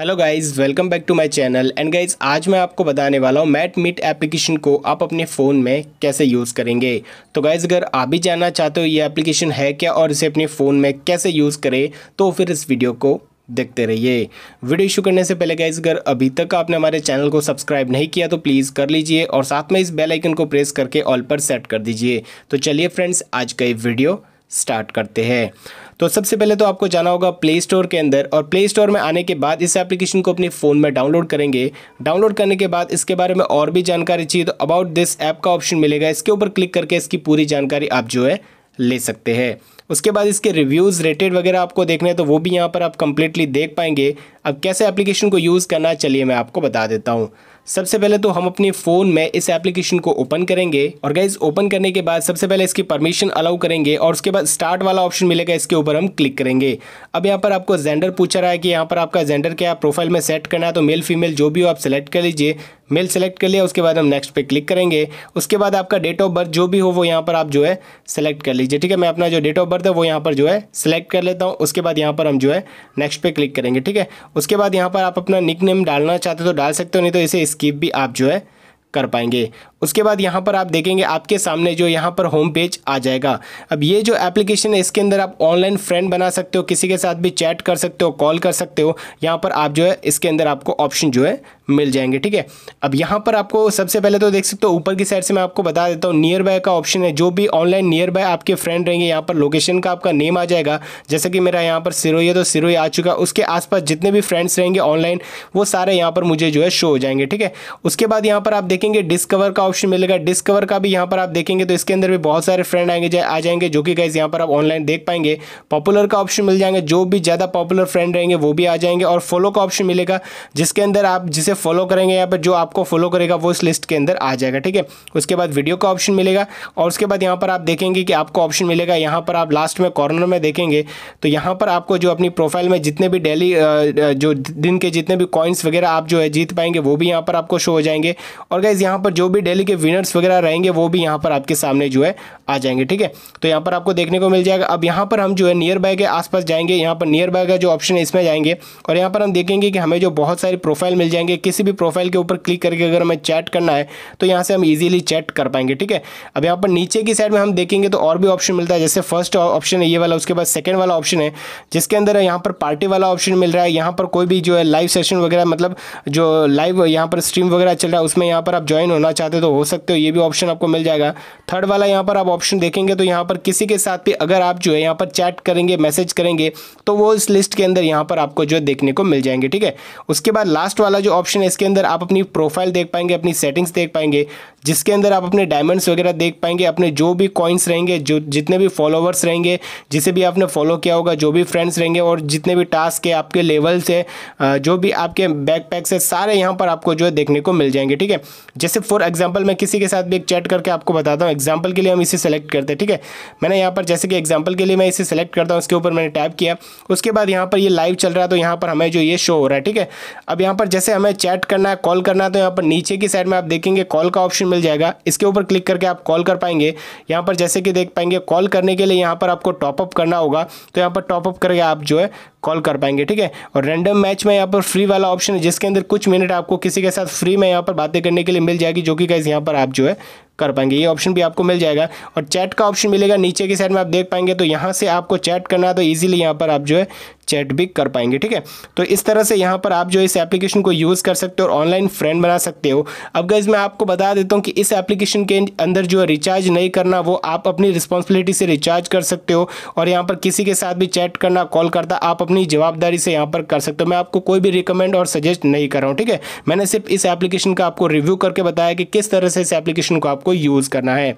hello guys welcome back to my channel and guys आज मैं आपको बताने वाला हूँ मैट मीट एप्लीकेशन को आप अपने फ़ोन में कैसे यूज़ करेंगे तो गाइस अगर आप भी जानना चाहते हो ये एप्लीकेशन है क्या और इसे अपने फ़ोन में कैसे यूज़ करें तो फिर इस वीडियो को देखते रहिए वीडियो शुरू करने से पहले गाइज अगर अभी तक आपने हमारे चैनल को सब्सक्राइब नहीं किया तो प्लीज़ कर लीजिए और साथ में इस बेलाइकन को प्रेस करके ऑल पर सेट कर दीजिए तो चलिए फ्रेंड्स आज का ये वीडियो स्टार्ट करते हैं तो सबसे पहले तो आपको जाना होगा प्ले स्टोर के अंदर और प्ले स्टोर में आने के बाद इस एप्लीकेशन को अपने फ़ोन में डाउनलोड करेंगे डाउनलोड करने के बाद इसके बारे में और भी जानकारी चाहिए तो अबाउट दिस ऐप का ऑप्शन मिलेगा इसके ऊपर क्लिक करके इसकी पूरी जानकारी आप जो है ले सकते हैं उसके बाद इसके रिव्यूज़ रेटेड वगैरह आपको देखने तो वो भी यहाँ पर आप कंप्लीटली देख पाएंगे अब कैसे एप्लीकेशन को यूज़ करना चलिए मैं आपको बता देता हूँ सबसे पहले तो हम अपने फ़ोन में इस एप्लीकेशन को ओपन करेंगे और गैस ओपन करने के बाद सबसे पहले इसकी परमिशन अलाउ करेंगे और उसके बाद स्टार्ट वाला ऑप्शन मिलेगा इसके ऊपर हम क्लिक करेंगे अब यहाँ पर आपको जेंडर पूछा रहा है कि यहाँ पर आपका जेंडर क्या प्रोफाइल में सेट करना है तो मेल फीमेल जो भी हो आप सेलेक्ट कर लीजिए मेल सेलेक्ट कर लिया उसके बाद हम नेक्स्ट पे क्लिक करेंगे उसके बाद आपका डेट ऑफ बर्थ जो भी हो वो यहाँ पर आप जो है सेलेक्ट कर लीजिए ठीक है मैं अपना जो डेट ऑफ बर्थ नंबर था वो यहाँ पर जो है सिलेक्ट कर लेता हूँ उसके बाद यहाँ पर हम जो है नेक्स्ट पे क्लिक करेंगे ठीक है उसके बाद यहाँ पर आप अपना निक नेम डालना चाहते हो तो डाल सकते हो नहीं तो इसे स्किप भी आप जो है कर पाएंगे उसके बाद यहाँ पर आप देखेंगे आपके सामने जो यहाँ पर होम पेज आ जाएगा अब ये जो एप्लीकेशन है इसके अंदर आप ऑनलाइन फ्रेंड बना सकते हो किसी के साथ भी चैट कर सकते हो कॉल कर सकते हो यहाँ पर आप जो है इसके अंदर आपको ऑप्शन जो है मिल जाएंगे ठीक है अब यहाँ पर आपको सबसे पहले तो देख सकते हो ऊपर की साइड से मैं आपको बता देता हूँ नियर बाय का ऑप्शन है जो भी ऑनलाइन नियर बाय आपके फ्रेंड रहेंगे यहाँ पर लोकेशन का आपका नेम आ जाएगा जैसे कि मेरा यहाँ पर सिरोई है तो सिरोही आ चुका उसके आसपास जितने भी फ्रेंड्स रहेंगे ऑनलाइन वो सारे यहाँ पर मुझे जो है शो हो जाएंगे ठीक है उसके बाद यहाँ पर आप देखेंगे डिस्कवर का ऑप्शन मिलेगा डिस्कवर का भी यहाँ पर आप देखेंगे तो इसके अंदर भी बहुत सारे फ्रेंड आएंगे आ जाएंगे जो कि गाइज यहाँ पर आप ऑनलाइन देख पाएंगे पॉपुलर का ऑप्शन मिल जाएंगे जो भी ज़्यादा पॉपुलर फ्रेंड रहेंगे वो भी आ जाएंगे और फॉलो का ऑप्शन मिलेगा जिसके अंदर आप जिसे फॉलो करेंगे यहाँ पर जो आपको फॉलो करेगा वो इस लिस्ट के अंदर आ जाएगा ठीक है उसके बाद वीडियो का ऑप्शन मिलेगा और उसके बाद यहाँ पर आप देखेंगे कि आपको ऑप्शन मिलेगा यहाँ पर आप लास्ट में कॉर्नर में देखेंगे तो यहाँ पर आपको जो अपनी प्रोफाइल में जितने भी डेली जो दिन के जितने भी कॉइन्स वगैरह आप जो है जीत पाएंगे वो भी यहाँ पर आपको शो हो जाएंगे और गाइज यहाँ पर जो भी डेली फाइनली के विनर्स वगैरह रहेंगे वो भी यहाँ पर आपके सामने जो है आ जाएंगे ठीक है तो यहाँ पर आपको देखने को मिल जाएगा अब यहाँ पर हम जो है नियर बाय के आसपास जाएंगे यहाँ पर नियर बाय का जो ऑप्शन है इसमें जाएंगे और यहाँ पर हम देखेंगे कि हमें जो बहुत सारी प्रोफाइल मिल जाएंगे किसी भी प्रोफाइल के ऊपर क्लिक करके अगर हमें चैट करना है तो यहाँ से हम ईजिली चैट कर पाएंगे ठीक है अब यहाँ पर नीचे की साइड में हम देखेंगे तो और भी ऑप्शन मिलता है जैसे फर्स्ट ऑप्शन है ये वाला उसके बाद सेकेंड वाला ऑप्शन है जिसके अंदर यहाँ पर पार्टी वाला ऑप्शन मिल रहा है यहाँ पर कोई भी जो है लाइव सेशन वगैरह मतलब जो लाइव यहाँ पर स्ट्रीम वगैरह चल रहा है उसमें यहाँ पर आप ज्वाइन होना चाहते हो तो हो सकते हो ये भी ऑप्शन आपको मिल जाएगा थर्ड वाला यहाँ पर आप ऑप्शन देखेंगे तो यहाँ पर किसी के साथ भी अगर आप जो है यहाँ पर चैट करेंगे मैसेज करेंगे तो वो इस लिस्ट के अंदर यहाँ पर आपको जो देखने को मिल जाएंगे ठीक है उसके बाद लास्ट वाला जो ऑप्शन है इसके अंदर आप अपनी प्रोफाइल देख पाएंगे अपनी सेटिंग्स देख पाएंगे जिसके अंदर आप अपने डायमंड्स वगैरह देख पाएंगे अपने जो भी कॉइन्स रहेंगे जो जितने भी फॉलोवर्स रहेंगे जिसे भी आपने फॉलो किया होगा जो भी फ्रेंड्स रहेंगे और जितने भी टास्क है आपके लेवल्स है जो भी आपके बैक पैक है सारे यहाँ पर आपको जो है देखने को मिल जाएंगे ठीक है जैसे फॉर एग्जाम्पल मैं किसी के साथ भी एक चैट करके आपको बताता हूँ एग्जाम्पल के लिए हम इसे सेलेक्ट करते हैं ठीक है मैंने यहाँ पर जैसे कि एग्जाम्पल के लिए मैं इसे सेलेक्ट करता हूँ उसके ऊपर मैंने टैप किया उसके बाद यहाँ पर ये लाइव चल रहा है तो यहाँ पर हमें जो ये शो हो रहा है ठीक है अब यहाँ पर जैसे हमें चैट करना है कॉल करना है तो यहाँ पर नीचे की साइड में आप देखेंगे कॉल का ऑप्शन मिल जाएगा इसके ऊपर क्लिक करके आप कॉल कर पाएंगे यहाँ पर जैसे कि देख पाएंगे कॉल करने के लिए यहाँ पर आपको टॉपअप करना होगा तो यहाँ पर टॉपअप करके आप जो है कॉल कर पाएंगे ठीक है और रैंडम मैच में यहाँ पर फ्री वाला ऑप्शन है जिसके अंदर कुछ मिनट आपको किसी के साथ फ्री में यहाँ पर बातें करने के लिए मिल जाएगी जो कि कैसे यहाँ पर आप जो है कर पाएंगे ये ऑप्शन भी आपको मिल जाएगा और चैट का ऑप्शन मिलेगा नीचे की साइड में आप देख पाएंगे तो यहाँ से आपको चैट करना है तो ईजिली यहाँ पर आप जो है चैट भी कर पाएंगे ठीक है तो इस तरह से यहाँ पर आप जो इस एप्लीकेशन को यूज़ कर सकते हो और ऑनलाइन फ्रेंड बना सकते हो अब गैस मैं आपको बता देता हूँ कि इस एप्लीकेशन के अंदर जो है रिचार्ज नहीं करना वो आप अपनी रिस्पॉन्सिबिलिटी से रिचार्ज कर सकते हो और यहाँ पर किसी के साथ भी चैट करना कॉल करता आप अपनी जवाबदारी से यहाँ पर कर सकते हो मैं आपको कोई भी रिकमेंड और सजेस्ट नहीं कर रहा हूँ ठीक है मैंने सिर्फ इस एप्लीकेशन का आपको रिव्यू करके बताया कि किस तरह से इस एप्लीकेशन को आपको यूज़ करना है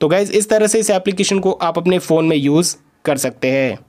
तो गाइज़ इस तरह से इस एप्लीकेशन को आप अपने फ़ोन में यूज़ कर सकते हैं